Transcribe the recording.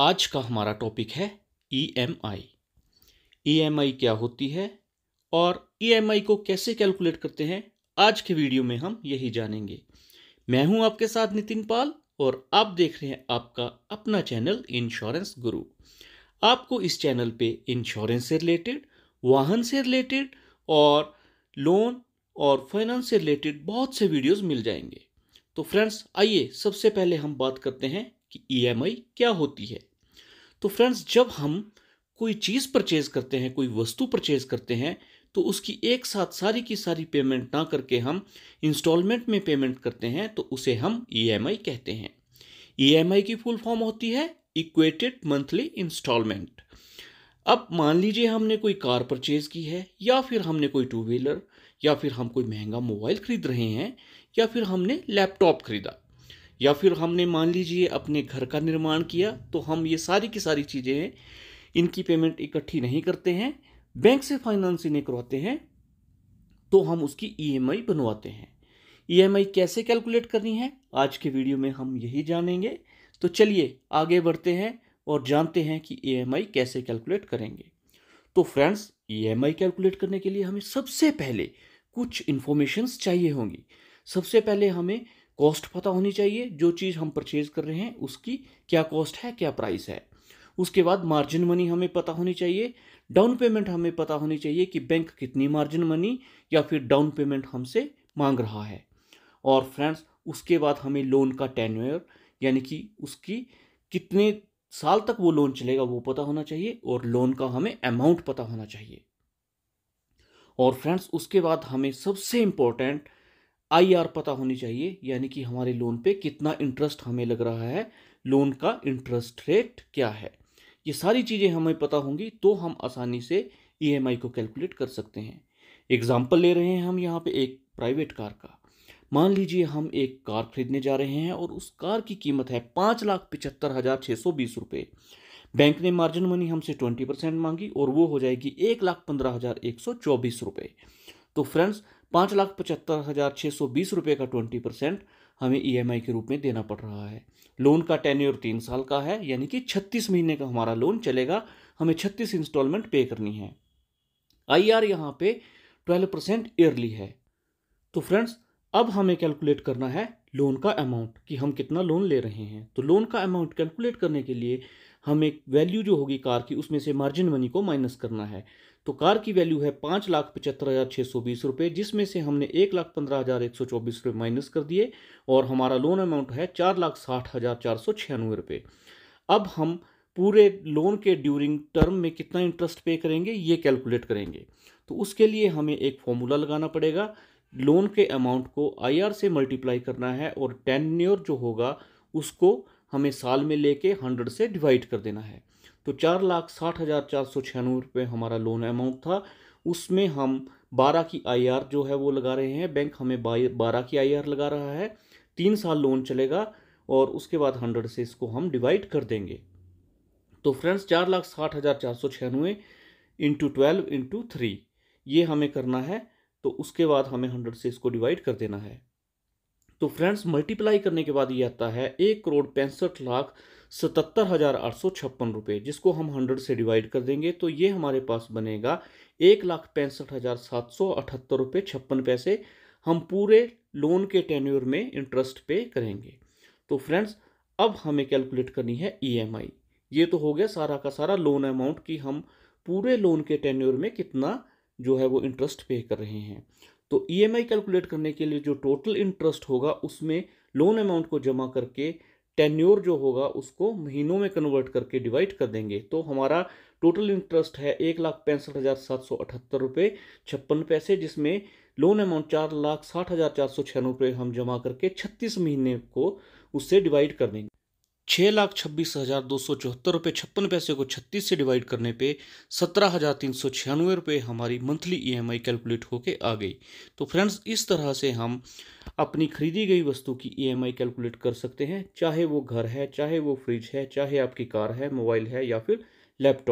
आज का हमारा टॉपिक है ईएमआई e ईएमआई e क्या होती है और ईएमआई e को कैसे कैलकुलेट करते हैं आज के वीडियो में हम यही जानेंगे मैं हूं आपके साथ नितिन पाल और आप देख रहे हैं आपका अपना चैनल इंश्योरेंस गुरु आपको इस चैनल पे इंश्योरेंस से रिलेटेड वाहन से रिलेटेड और लोन और फाइनेंस से रिलेटेड बहुत से वीडियोस मिल जाएंगे तो फ्रेंड्स आइए सबसे पहले हम बात करते हैं कि ईएमआई क्या होती है तो फ्रेंड्स जब हम कोई चीज़ परचेज करते हैं कोई वस्तु परचेज करते हैं तो उसकी एक साथ सारी की सारी पेमेंट ना करके हम इंस्टॉलमेंट में पेमेंट करते हैं तो उसे हम ई e कहते हैं ई e की फुल फॉर्म होती है इक्वेटेड मंथली इंस्टॉलमेंट अब मान लीजिए हमने कोई कार परचेज की है या फिर हमने कोई टू व्हीलर या फिर हम कोई महंगा मोबाइल खरीद रहे हैं या फिर हमने लैपटॉप खरीदा या फिर हमने मान लीजिए अपने घर का निर्माण किया तो हम ये सारी की सारी चीज़ें इनकी पेमेंट इकट्ठी नहीं करते हैं बैंक से फाइनेंस इन्हें करवाते हैं तो हम उसकी ईएमआई e बनवाते हैं ईएमआई e कैसे कैलकुलेट करनी है आज के वीडियो में हम यही जानेंगे तो चलिए आगे बढ़ते हैं और जानते हैं कि ईएमआई e कैसे कैलकुलेट करेंगे तो फ्रेंड्स ईएमआई कैलकुलेट करने के लिए हमें सबसे पहले कुछ इन्फॉर्मेशंस चाहिए होंगी सबसे पहले हमें कॉस्ट पता होनी चाहिए जो चीज़ हम परचेज कर रहे हैं उसकी क्या कॉस्ट है क्या प्राइस है उसके बाद मार्जिन मनी हमें पता होनी चाहिए डाउन पेमेंट हमें पता होनी चाहिए कि बैंक कितनी मार्जिन मनी या फिर डाउन पेमेंट हमसे मांग रहा है और फ्रेंड्स उसके बाद हमें लोन का टेन्योर यानी कि उसकी कितने साल तक वो लोन चलेगा वो पता होना चाहिए और लोन का हमें अमाउंट पता होना चाहिए और फ्रेंड्स उसके बाद हमें सबसे इम्पोर्टेंट आईआर पता होनी चाहिए यानी कि हमारे लोन पे कितना इंटरेस्ट हमें लग रहा है लोन का इंटरेस्ट रेट क्या है ये सारी चीज़ें हमें पता होंगी तो हम आसानी से ईएमआई e को कैलकुलेट कर सकते हैं एग्जाम्पल ले रहे हैं हम यहाँ पे एक प्राइवेट कार का मान लीजिए हम एक कार खरीदने जा रहे हैं और उस कार की कीमत है पाँच लाख पिचहत्तर हज़ार छः सौ बीस रुपये बैंक ने मार्जिन मनी हमसे ट्वेंटी परसेंट मांगी और वो हो जाएगी एक लाख पंद्रह हज़ार एक सौ चौबीस रुपये तो फ्रेंड्स पाँच लाख पचहत्तर हज़ार छः सौ बीस रुपये का ट्वेंटी परसेंट हमें ई e के रूप में देना पड़ रहा है लोन का टेन्योर तीन साल का है यानी कि छत्तीस महीने का हमारा लोन चलेगा हमें छत्तीस इंस्टॉलमेंट पे करनी है आई आर यहाँ पे ट्वेल्व परसेंट ईयरली है तो फ्रेंड्स अब हमें कैलकुलेट करना है लोन का अमाउंट कि हम कितना लोन ले रहे हैं तो लोन का अमाउंट कैलकुलेट करने के लिए हमें वैल्यू जो होगी कार की उसमें से मार्जिन मनी को माइनस करना है तो कार की वैल्यू है पाँच लाख पचहत्तर हज़ार छः सौ बीस रुपये जिसमें से हमने एक लाख पंद्रह हज़ार एक सौ चौबीस रुपये माइनस कर दिए और हमारा लोन अमाउंट है चार लाख साठ हज़ार चार सौ छियानवे रुपये अब हम पूरे लोन के ड्यूरिंग टर्म में कितना इंटरेस्ट पे करेंगे ये कैलकुलेट करेंगे तो उसके लिए हमें एक फॉर्मूला लगाना पड़ेगा लोन के अमाउंट को आईआर से मल्टीप्लाई करना है और टेन्योर जो होगा उसको हमें साल में लेके हंड्रेड से डिवाइड कर देना है तो चार लाख साठ हज़ार चार सौ छियानवे रुपये हमारा लोन अमाउंट था उसमें हम बारह की आईआर जो है वो लगा रहे हैं बैंक हमें बारह की आईआर लगा रहा है तीन साल लोन चलेगा और उसके बाद हंड्रेड से इसको हम डिवाइड कर देंगे तो फ्रेंड्स चार लाख साठ हज़ार चार सौ छियानवे इंटू ट्वेल्व इंटू थ्री ये हमें करना है तो उसके बाद हमें हंड्रेड से इसको डिवाइड कर देना है तो फ्रेंड्स मल्टीप्लाई करने के बाद ये आता है एक करोड़ पैंसठ लाख सतहत्तर हज़ार आठ सौ छप्पन रुपये जिसको हम हंड्रेड से डिवाइड कर देंगे तो ये हमारे पास बनेगा एक लाख पैंसठ हज़ार सात सौ अठहत्तर रुपये छप्पन पैसे हम पूरे लोन के टेन्योर में इंटरेस्ट पे करेंगे तो फ्रेंड्स अब हमें कैलकुलेट करनी है ईएमआई e ये तो हो गया सारा का सारा लोन अमाउंट कि हम पूरे लोन के टेन्योर में कितना जो है वो इंटरेस्ट पे कर रहे हैं तो ईएमआई e कैलकुलेट करने के लिए जो टोटल इंटरेस्ट होगा उसमें लोन अमाउंट को जमा करके टेन्योर जो होगा उसको महीनों में कन्वर्ट करके डिवाइड कर देंगे तो हमारा टोटल इंटरेस्ट है एक लाख पैंसठ हज़ार सात सौ अठहत्तर रुपये छप्पन पैसे जिसमें लोन अमाउंट चार लाख साठ हज़ार चार सौ छियानवे रुपये हम जमा करके छत्तीस महीने को उससे डिवाइड कर देंगे छः लाख छब्बीस हज़ार दो सौ चौहत्तर रुपये छप्पन पैसे को छत्तीस से डिवाइड करने पे सत्रह हज़ार तीन सौ छियानवे रुपये हमारी मंथली ईएमआई कैलकुलेट होके आ गई तो फ्रेंड्स इस तरह से हम अपनी खरीदी गई वस्तु की ईएमआई e कैलकुलेट कर सकते हैं चाहे वो घर है चाहे वो फ्रिज है चाहे आपकी कार है मोबाइल है या फिर लैपटॉप